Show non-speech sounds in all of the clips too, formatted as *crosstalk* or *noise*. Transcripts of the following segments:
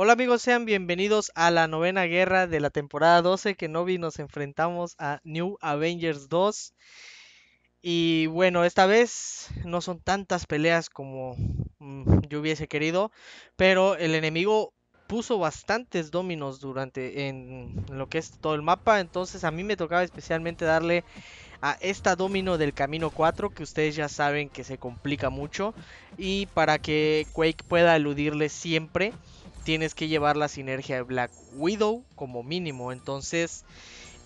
Hola amigos, sean bienvenidos a la novena guerra de la temporada 12 que Novi nos enfrentamos a New Avengers 2. Y bueno, esta vez no son tantas peleas como mm, yo hubiese querido, pero el enemigo puso bastantes dominos durante en lo que es todo el mapa, entonces a mí me tocaba especialmente darle a esta domino del camino 4 que ustedes ya saben que se complica mucho y para que Quake pueda eludirle siempre tienes que llevar la sinergia de Black Widow como mínimo. Entonces,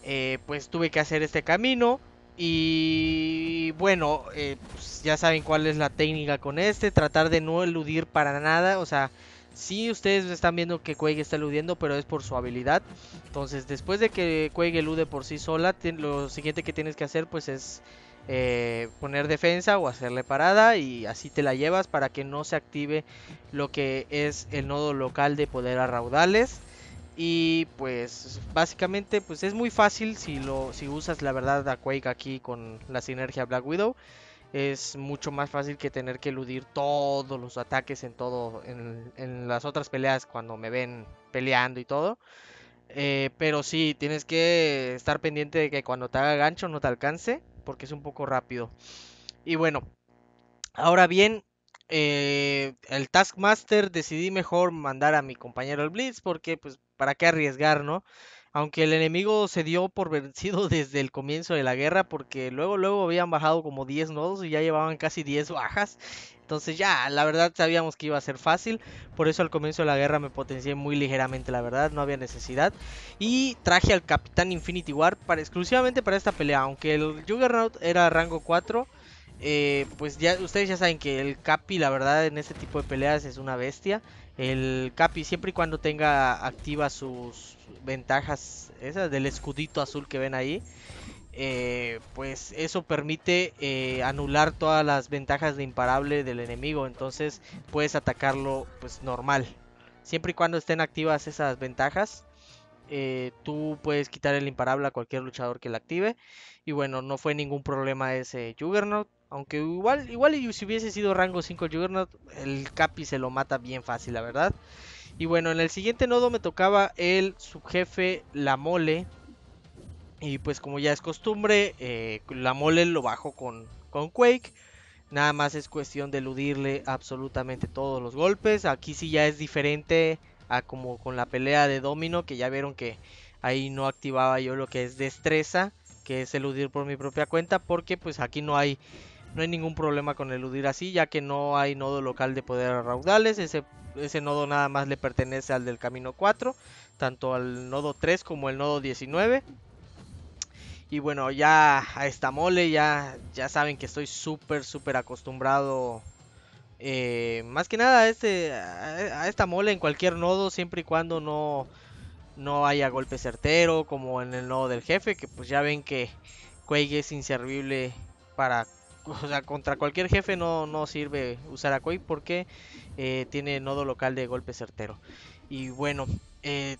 eh, pues tuve que hacer este camino. Y bueno, eh, pues ya saben cuál es la técnica con este. Tratar de no eludir para nada. O sea, sí ustedes están viendo que Quake está eludiendo, pero es por su habilidad. Entonces, después de que Quake elude por sí sola, lo siguiente que tienes que hacer pues es eh, poner defensa o hacerle parada y así te la llevas para que no se active lo que es el nodo local de poder a raudales y pues básicamente pues es muy fácil si lo si usas la verdad a Quake aquí con la sinergia Black Widow es mucho más fácil que tener que eludir todos los ataques en todo en, las otras peleas cuando me ven peleando y todo eh, pero si tienes que estar pendiente de que cuando te haga gancho no te alcance porque es un poco rápido. Y bueno, ahora bien, eh, el Taskmaster decidí mejor mandar a mi compañero el Blitz porque pues para qué arriesgar, ¿no? Aunque el enemigo se dio por vencido *laughs* desde el comienzo de la guerra porque luego luego habían bajado como 10 nodos y ya llevaban casi 10 bajas. Entonces ya, la verdad sabíamos que iba a ser fácil. Por eso al comienzo de la guerra me potencié muy ligeramente, la verdad, no había necesidad. Y traje al Capitán Infinity War para, exclusivamente para esta pelea. Aunque el Juggernaut era rango 4. Eh, pues ya ustedes ya saben que el Capi, la verdad, en este tipo de peleas es una bestia. El Capi, siempre y cuando tenga activas sus ventajas, esas del escudito azul que ven ahí, eh, pues eso permite eh, anular todas las ventajas de imparable del enemigo. Entonces puedes atacarlo pues normal. Siempre y cuando estén activas esas ventajas, eh, tú puedes quitar el imparable a cualquier luchador que la active. Y bueno, no fue ningún problema ese Juggernaut. Aunque igual, igual si hubiese sido rango 5 Juggernaut, el Capi se lo mata bien fácil, la verdad. Y bueno, en el siguiente nodo me tocaba el subjefe La Mole y pues como ya es costumbre, eh, la mole lo bajo con, con Quake. Nada más es cuestión de eludirle absolutamente todos los golpes. Aquí sí ya es diferente a como con la pelea de Domino, que ya vieron que ahí no activaba yo lo que es destreza, que es eludir por mi propia cuenta, porque pues aquí no hay no hay ningún problema con eludir así, ya que no hay nodo local de poder raudales, ese, ese nodo nada más le pertenece al del camino 4, tanto al nodo 3 como el nodo 19. Y bueno, ya a esta mole, ya, ya saben que estoy súper, súper acostumbrado. Eh, más que nada a, este, a, esta mole en cualquier nodo, siempre y cuando no, no haya golpe certero, como en el nodo del jefe, que pues ya ven que Quake es inservible para... O sea, contra cualquier jefe no, sirve usar a Quake porque eh, tiene nodo local de golpe certero. Y bueno, eh,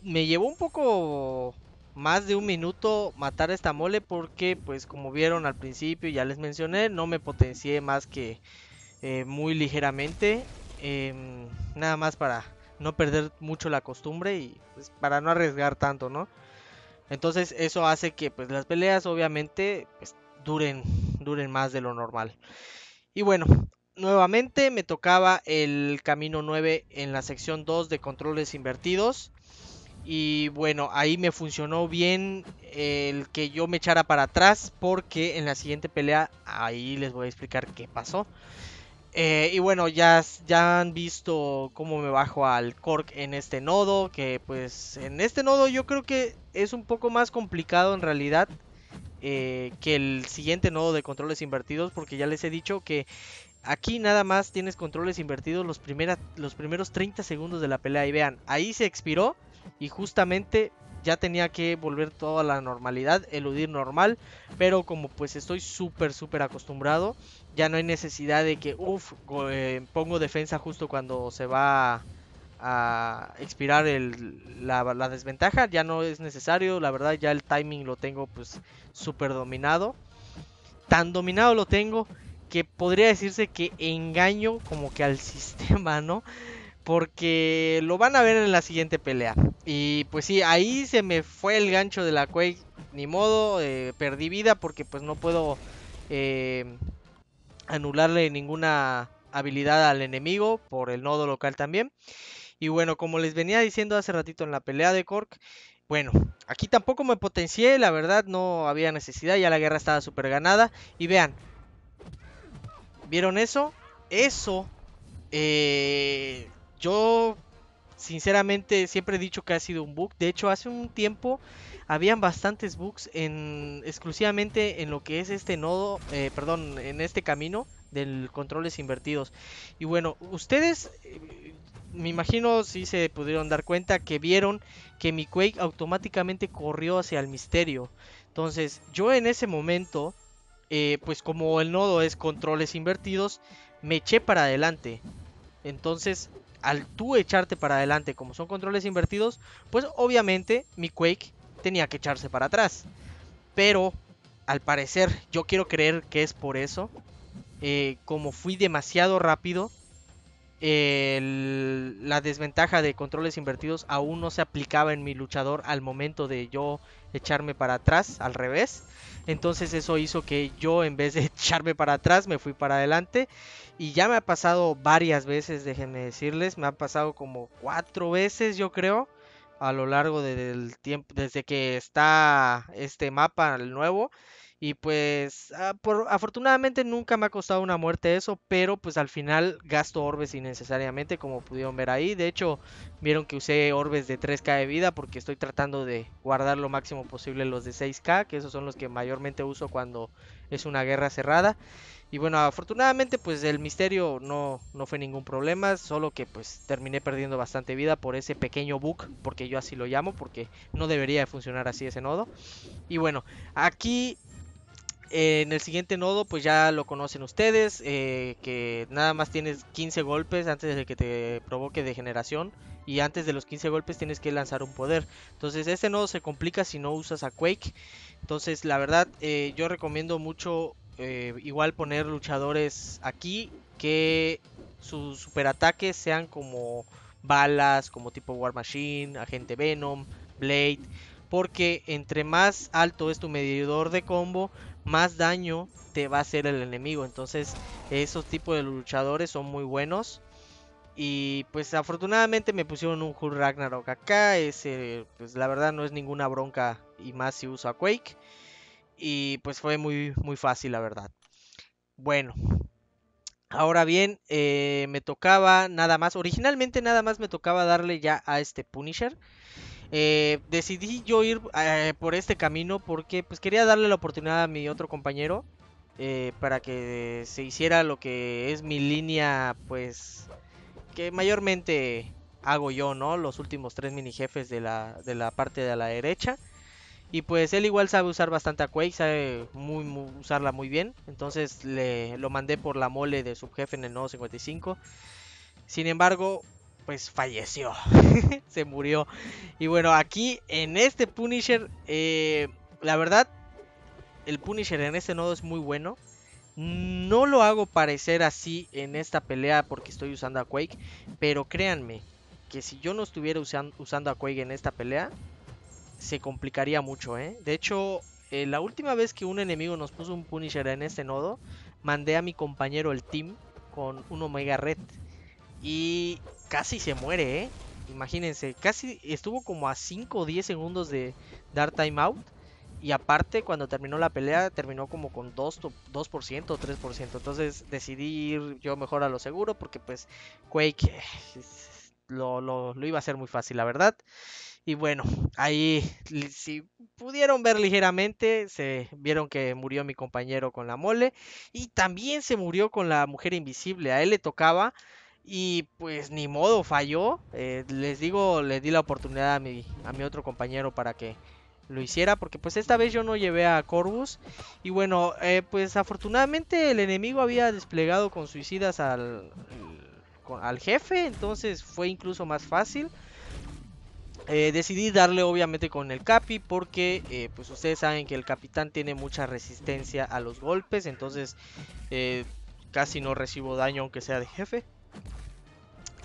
me llevó un poco más de un minuto matar esta mole porque pues como vieron al principio ya les mencioné no me potencié más que eh, muy ligeramente em, nada más para no perder mucho la costumbre y pues, para no arriesgar tanto no entonces eso hace que pues las peleas obviamente pues, duren duren más de lo normal y bueno nuevamente me tocaba el camino 9 en la sección 2 de controles invertidos y bueno, ahí me funcionó bien el que yo me echara para atrás porque en la siguiente pelea ahí les voy a explicar qué pasó. Eh, y bueno, ya, ya han visto cómo me bajo al Cork en este nodo, que pues en este nodo yo creo que es un poco más complicado en realidad eh, que el siguiente nodo de controles invertidos, porque ya les he dicho que aquí nada más tienes controles invertidos los, los primeros 30 segundos de la pelea y vean, ahí se expiró y justamente ya tenía que volver toda la normalidad, eludir normal, pero como pues estoy súper, súper acostumbrado, ya no hay necesidad de que, uff, eh, pongo defensa justo cuando se va a expirar la, la, desventaja, ya no es necesario, la verdad ya el timing lo tengo pues súper dominado, tan dominado lo tengo que podría decirse que engaño como que al *laughs* sistema, ¿no? porque lo van a ver en la siguiente pelea. Y pues sí, ahí se me fue el gancho de la Quake, ni modo, eh, perdí vida porque pues no puedo eh, anularle ninguna habilidad al enemigo por el nodo local también. Y bueno, como les venía diciendo hace ratito en la pelea de Cork, bueno, aquí tampoco me potencié, la verdad no había necesidad, ya la guerra estaba súper ganada. Y vean, ¿vieron eso? Eso eh, yo sinceramente siempre he dicho que ha sido un bug. De hecho, hace un tiempo habían bastantes bugs en exclusivamente en lo que es este nodo, eh, perdón, en este camino del controles invertidos. Y bueno, ustedes eh, me imagino si se pudieron dar cuenta que vieron que mi Quake automáticamente corrió hacia el misterio. Entonces, yo en ese momento, eh, pues como el nodo es controles invertidos, me eché para adelante. Entonces, al tú echarte para adelante, como son controles invertidos, pues obviamente mi Quake tenía que echarse para atrás. Pero al parecer, yo quiero creer que es por eso. Eh, como fui demasiado rápido, la desventaja de controles invertidos aún no se aplicaba en mi luchador al momento de yo echarme para atrás, al revés. Entonces eso hizo que yo en vez de *laughs* echarme para atrás me fui para adelante. Y ya me ha pasado varias veces, déjenme decirles, me ha pasado como cuatro veces yo creo a lo largo del tiempo, desde que está este mapa el nuevo. Y pues ah, por, afortunadamente nunca me ha costado una muerte eso, pero pues al final gasto orbes innecesariamente, como pudieron ver ahí. De hecho, vieron que usé orbes de 3k de vida porque estoy tratando de guardar lo máximo posible los de 6k, que esos son los que mayormente uso cuando es una guerra cerrada. Y bueno, afortunadamente pues el misterio no, no fue ningún problema, solo que pues terminé perdiendo bastante vida por ese pequeño bug, porque yo así lo llamo, porque no debería de funcionar así ese nodo. Y bueno, aquí en el siguiente nodo, pues ya lo conocen ustedes, eh, que nada más tienes 15 golpes antes de que te provoque degeneración. Y antes de los 15 golpes tienes que lanzar un poder. Entonces este nodo se complica si no usas a Quake. Entonces la verdad eh, yo recomiendo mucho eh, igual poner luchadores aquí que sus superataques sean como balas, como tipo War Machine, Agente Venom, Blade. Porque entre más alto es tu medidor de combo, más daño te va a hacer el enemigo. Entonces, esos tipos de luchadores son muy buenos. Y pues afortunadamente me pusieron un Hulk Ragnarok acá. Ese, pues la verdad no es ninguna bronca. Y más si uso a Quake. Y pues fue muy, muy fácil, la verdad. Bueno. Ahora bien, eh, me tocaba nada más. Originalmente nada más me tocaba darle ya a este Punisher. Eh, decidí yo ir eh, por este camino porque pues quería darle la oportunidad a mi otro compañero eh, para que se hiciera lo que es mi línea pues que mayormente hago yo, ¿no? Los últimos tres mini jefes de la, de la parte de la derecha. Y pues él igual sabe usar bastante a Quake, sabe muy, usarla muy bien. Entonces le, lo mandé por la mole de jefe en el nodo 55. Sin embargo, pues falleció, *laughs* se murió. Y bueno, aquí en este Punisher, eh, la verdad, el Punisher en este nodo es muy bueno. No lo hago parecer así en esta pelea porque estoy usando a Quake, pero créanme que si yo no estuviera usando a Quake en esta pelea, se complicaría mucho, ¿eh? De hecho, eh, la última vez que un enemigo nos puso un Punisher en este nodo, mandé a mi compañero el team con un Omega Red. Y casi se muere, ¿eh? Imagínense, casi estuvo como a 5 o 10 segundos de dar timeout. Y aparte, cuando terminó la pelea, terminó como con 2%, o 3%. Entonces decidí ir yo mejor a lo seguro porque pues Quake eh, lo, iba a hacer muy fácil, la verdad. Y bueno, ahí si pudieron ver ligeramente, se vieron que murió mi compañero con la mole y también se murió con la mujer invisible. A él le tocaba y pues ni modo, falló. Eh, les digo, le di la oportunidad a mi, a mi otro compañero para que lo hiciera. Porque pues esta vez yo no llevé a Corvus. Y bueno, eh, pues afortunadamente el enemigo había desplegado con suicidas al, al jefe. Entonces fue incluso más fácil. Eh, decidí darle obviamente con el capi porque pues ustedes saben que el capitán tiene mucha resistencia a los golpes, entonces casi no recibo daño aunque sea de jefe.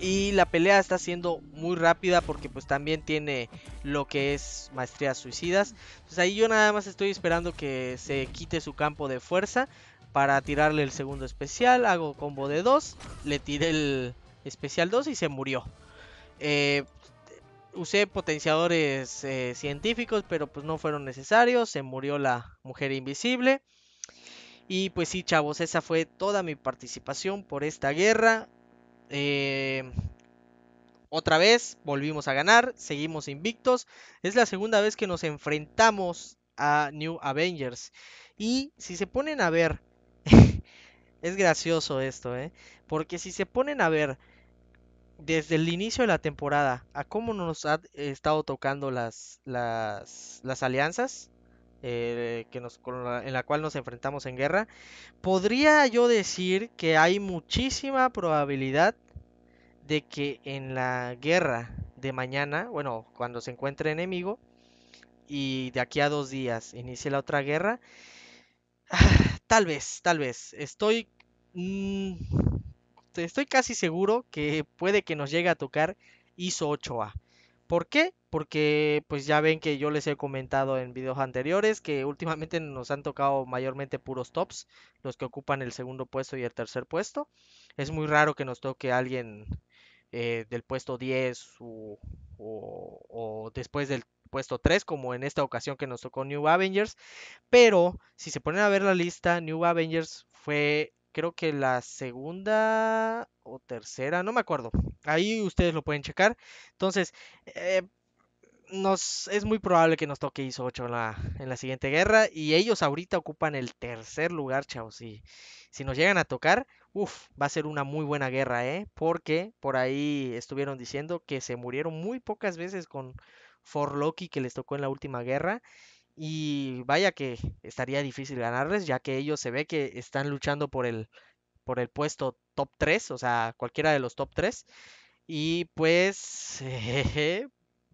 Y la pelea está siendo muy rápida porque pues también tiene lo que es maestrías suicidas. Entonces pues, ahí yo nada más estoy esperando que se quite su campo de fuerza para tirarle el segundo especial. Hago combo de 2, le tiré el especial 2 y se murió. Eh, usé potenciadores eh, científicos, pero pues no fueron necesarios. Se murió la mujer invisible. Y pues sí, chavos, esa fue toda mi participación por esta guerra. Eh, otra vez volvimos a ganar, seguimos invictos. Es la segunda vez que nos enfrentamos a New Avengers. Y si se ponen a ver, *laughs* es gracioso esto, ¿eh? Porque si se ponen a ver desde el inicio de la temporada a cómo nos ha estado tocando las, las, las alianzas, eh, que nos, en la cual nos enfrentamos en guerra, podría yo decir que hay muchísima probabilidad de que en la guerra de mañana, bueno, cuando se encuentre enemigo, y de aquí a dos días inicie la otra guerra, *sighs* tal vez, tal vez, estoy... Mm, estoy casi seguro que puede que nos llegue a tocar ISO 8A. ¿Por qué? Porque pues ya ven que yo les he comentado en videos anteriores que últimamente *laughs* nos han tocado mayormente puros tops, los que ocupan el segundo puesto y el tercer puesto. Es muy raro que nos toque alguien eh, del puesto 10 o, o después del puesto 3, como en esta ocasión que nos tocó New Avengers. Pero si se ponen a ver la lista, New Avengers fue creo que la segunda o tercera, no me acuerdo, Ahí ustedes lo pueden checar. Entonces, eh, es muy probable que nos toque ISO 8 en la, en la, siguiente guerra. Y ellos ahorita ocupan el tercer lugar, chavos. Y si nos llegan a tocar, uff, va a ser una muy buena guerra, ¿eh? Porque por ahí estuvieron diciendo que se murieron muy pocas veces con Forloki que les tocó en la última guerra. Y vaya que estaría difícil ganarles, ya que ellos se ve que están luchando por el por el puesto top 3, o sea, cualquiera de los top 3. Y pues *laughs*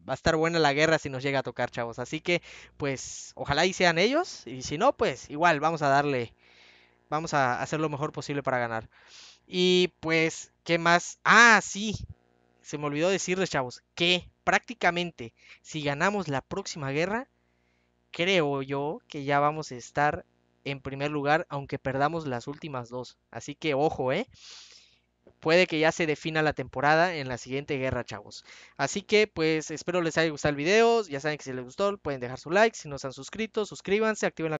va a estar buena la guerra si nos llega a tocar, chavos. Así que pues ojalá y sean ellos. Y si no, pues igual vamos a darle, vamos a hacer lo mejor posible para ganar. Y pues, ¿qué más? Ah, sí, se me olvidó decirles, chavos, que prácticamente si ganamos la próxima guerra, creo yo que ya vamos a estar en primer lugar, aunque perdamos las últimas dos. Así que ojo, ¿eh? Puede que ya se defina la temporada en la siguiente guerra, chavos. Así que, pues, espero les haya gustado el video. Ya saben que si les gustó, pueden dejar su like. Si no han suscrito, suscríbanse, activen la